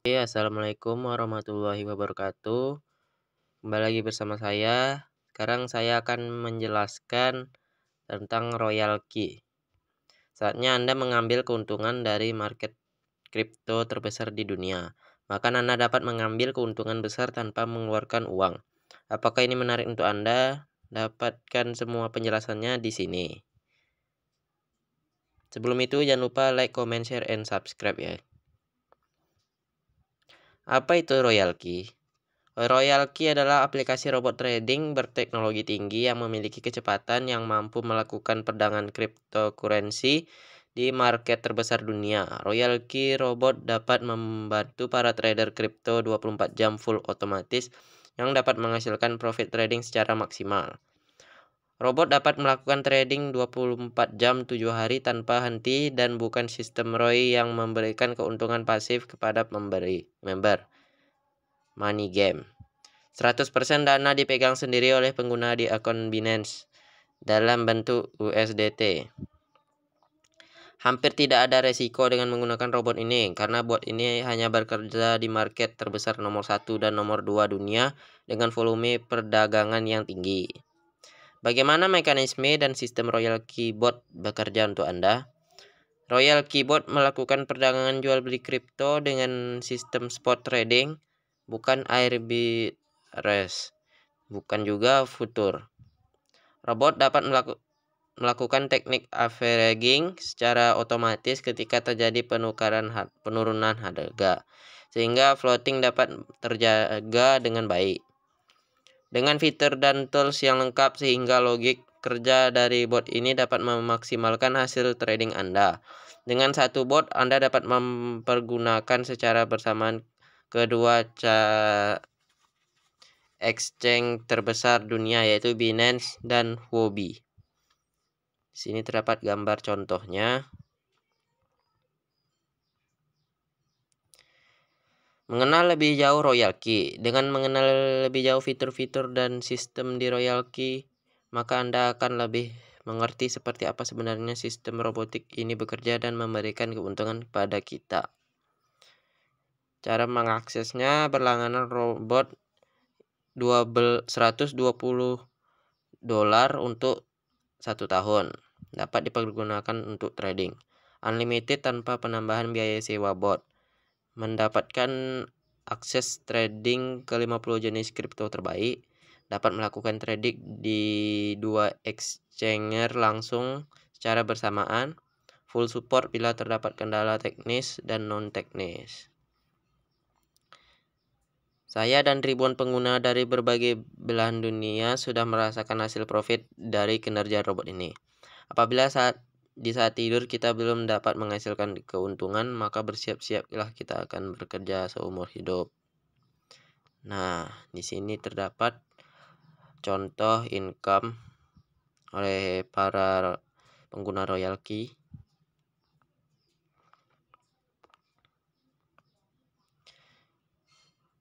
Oke, iya, Assalamualaikum warahmatullahi wabarakatuh. Kembali lagi bersama saya. Sekarang saya akan menjelaskan tentang royal key. Saatnya Anda mengambil keuntungan dari market kripto terbesar di dunia. Maka Anda dapat mengambil keuntungan besar tanpa mengeluarkan uang. Apakah ini menarik untuk Anda? Dapatkan semua penjelasannya di sini. Sebelum itu jangan lupa like, comment, share, and subscribe ya. Apa itu Royal Key? Royal Key adalah aplikasi robot trading berteknologi tinggi yang memiliki kecepatan yang mampu melakukan perdagangan cryptocurrency di market terbesar dunia. Royal Key robot dapat membantu para trader kripto 24 jam full otomatis yang dapat menghasilkan profit trading secara maksimal. Robot dapat melakukan trading 24 jam 7 hari tanpa henti dan bukan sistem ROI yang memberikan keuntungan pasif kepada pemberi member. Money game. 100% dana dipegang sendiri oleh pengguna di akun Binance dalam bentuk USDT. Hampir tidak ada resiko dengan menggunakan robot ini karena bot ini hanya bekerja di market terbesar nomor 1 dan nomor 2 dunia dengan volume perdagangan yang tinggi. Bagaimana mekanisme dan sistem Royal Keyboard bekerja untuk Anda? Royal Keyboard melakukan perdagangan jual beli kripto dengan sistem spot trading, bukan arbitrage, bukan juga futur. Robot dapat melaku melakukan teknik averaging secara otomatis ketika terjadi penukaran penurunan harga, sehingga floating dapat terjaga dengan baik. Dengan fitur dan tools yang lengkap sehingga logik kerja dari bot ini dapat memaksimalkan hasil trading Anda. Dengan satu bot, Anda dapat mempergunakan secara bersamaan kedua exchange terbesar dunia yaitu Binance dan Huobi. Di sini terdapat gambar contohnya. Mengenal lebih jauh Royal Key. Dengan mengenal lebih jauh fitur-fitur dan sistem di Royal Key, maka Anda akan lebih mengerti seperti apa sebenarnya sistem robotik ini bekerja dan memberikan keuntungan kepada kita. Cara mengaksesnya berlangganan robot 120 dolar untuk satu tahun. Dapat dipergunakan untuk trading. Unlimited tanpa penambahan biaya sewa bot mendapatkan akses trading ke 50 jenis kripto terbaik, dapat melakukan trading di dua exchanger langsung secara bersamaan, full support bila terdapat kendala teknis dan non-teknis. Saya dan ribuan pengguna dari berbagai belahan dunia sudah merasakan hasil profit dari kinerja robot ini. Apabila saat di saat tidur kita belum dapat menghasilkan keuntungan, maka bersiap-siaplah kita akan bekerja seumur hidup. Nah, di sini terdapat contoh income oleh para pengguna royalty.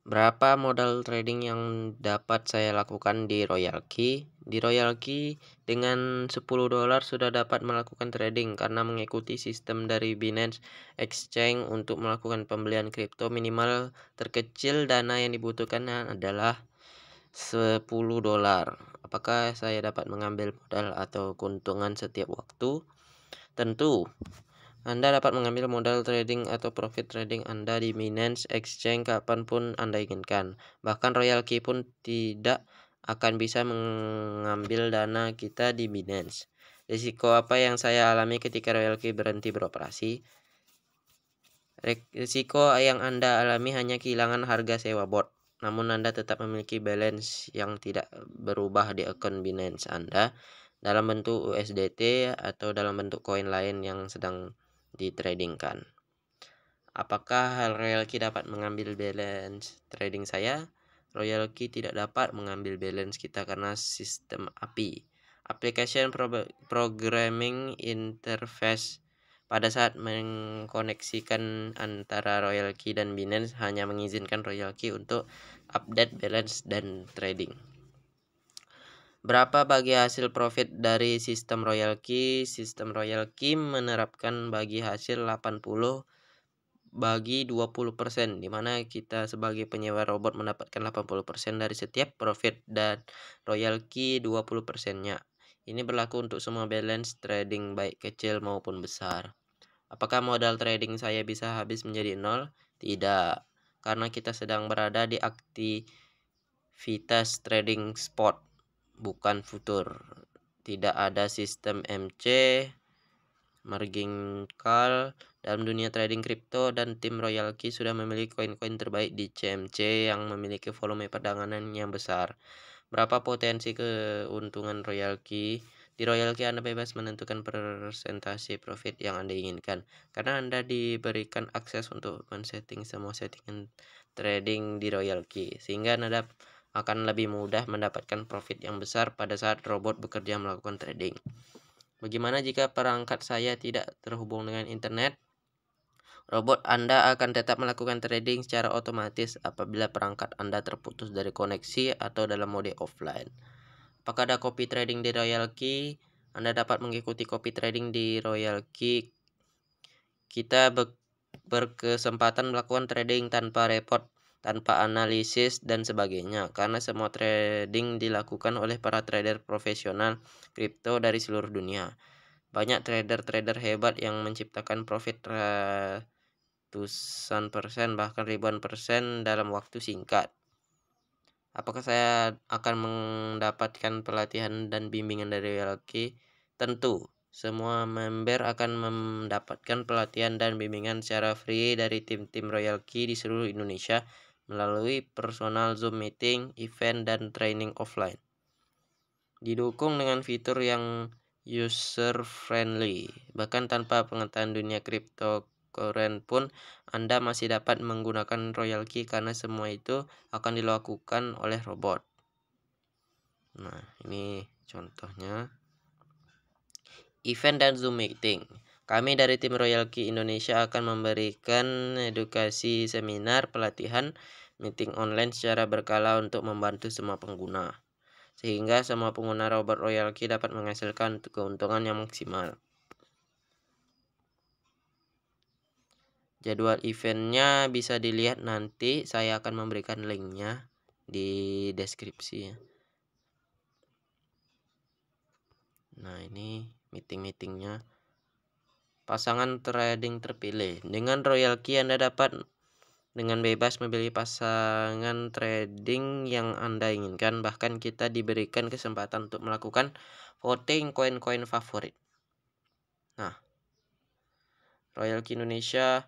Berapa modal trading yang dapat saya lakukan di Royal Key? Di Royal Key dengan 10 dolar sudah dapat melakukan trading karena mengikuti sistem dari Binance Exchange untuk melakukan pembelian kripto minimal terkecil dana yang dibutuhkan adalah 10 dolar. Apakah saya dapat mengambil modal atau keuntungan setiap waktu? Tentu. Anda dapat mengambil modal trading atau profit trading Anda di Binance Exchange kapanpun Anda inginkan. Bahkan royalki pun tidak akan bisa mengambil dana kita di Binance. Risiko apa yang saya alami ketika royalki berhenti beroperasi? Risiko yang Anda alami hanya kehilangan harga sewa bot. Namun Anda tetap memiliki balance yang tidak berubah di akun Binance Anda dalam bentuk USDT atau dalam bentuk koin lain yang sedang ditradingkan. Apakah hal royalki dapat mengambil balance trading saya? Royalki tidak dapat mengambil balance kita karena sistem API. Application Pro Programming Interface pada saat mengkoneksikan antara Royal Key dan Binance hanya mengizinkan Royal Key untuk update balance dan trading. Berapa bagi hasil profit dari sistem royal royalki? Sistem royal royalki menerapkan bagi hasil 80 bagi 20% dimana kita sebagai penyewa robot mendapatkan 80% dari setiap profit dan royal royalki 20%-nya. Ini berlaku untuk semua balance trading baik kecil maupun besar. Apakah modal trading saya bisa habis menjadi nol? Tidak, karena kita sedang berada di aktivitas trading spot bukan futur tidak ada sistem MC margin call dalam dunia trading kripto dan tim Royal Key sudah memiliki koin-koin terbaik di CMC yang memiliki volume perdagangan yang besar. Berapa potensi keuntungan Royal Key? Di Royal Key Anda bebas menentukan persentase profit yang Anda inginkan karena Anda diberikan akses untuk men-setting semua settingan trading di Royal Key sehingga Anda dapat akan lebih mudah mendapatkan profit yang besar pada saat robot bekerja melakukan trading. Bagaimana jika perangkat saya tidak terhubung dengan internet? Robot Anda akan tetap melakukan trading secara otomatis apabila perangkat Anda terputus dari koneksi atau dalam mode offline. Apakah ada copy trading di Royal Key? Anda dapat mengikuti copy trading di Royal Key. Kita berkesempatan melakukan trading tanpa repot tanpa analisis dan sebagainya karena semua trading dilakukan oleh para trader profesional kripto dari seluruh dunia. Banyak trader-trader hebat yang menciptakan profit ratusan persen bahkan ribuan persen dalam waktu singkat. Apakah saya akan mendapatkan pelatihan dan bimbingan dari Welki? Tentu, semua member akan mendapatkan pelatihan dan bimbingan secara free dari tim-tim Royal Key di seluruh Indonesia melalui personal Zoom meeting, event, dan training offline. Didukung dengan fitur yang user-friendly, bahkan tanpa pengetahuan dunia kripto keren pun Anda masih dapat menggunakan royal key karena semua itu akan dilakukan oleh robot. Nah, ini contohnya. Event dan Zoom meeting kami dari tim Royal Key Indonesia akan memberikan edukasi, seminar, pelatihan, meeting online secara berkala untuk membantu semua pengguna. Sehingga semua pengguna robot Royal Key dapat menghasilkan keuntungan yang maksimal. Jadwal eventnya bisa dilihat nanti, saya akan memberikan linknya di deskripsi Nah ini meeting-meetingnya pasangan trading terpilih. Dengan Royal Anda dapat dengan bebas memilih pasangan trading yang Anda inginkan. Bahkan kita diberikan kesempatan untuk melakukan voting koin-koin favorit. Nah, Royal Key Indonesia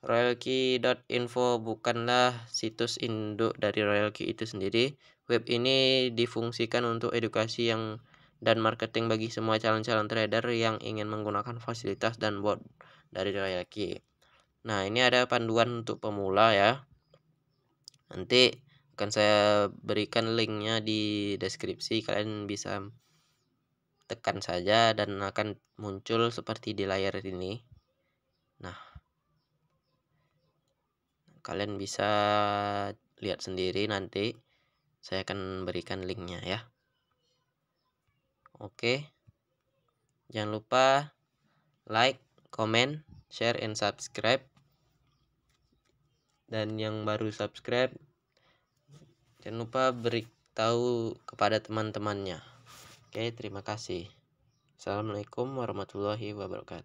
royalkey.info bukanlah situs induk dari Royal itu sendiri. Web ini difungsikan untuk edukasi yang dan marketing bagi semua calon-calon trader yang ingin menggunakan fasilitas dan bot dari Royalki. Nah, ini ada panduan untuk pemula ya. Nanti akan saya berikan linknya di deskripsi, kalian bisa tekan saja dan akan muncul seperti di layar ini. Nah, kalian bisa lihat sendiri nanti. Saya akan berikan linknya ya. Oke. Jangan lupa like, comment, share, and subscribe. Dan yang baru subscribe, jangan lupa beritahu kepada teman-temannya. Oke, terima kasih. Assalamualaikum warahmatullahi wabarakatuh.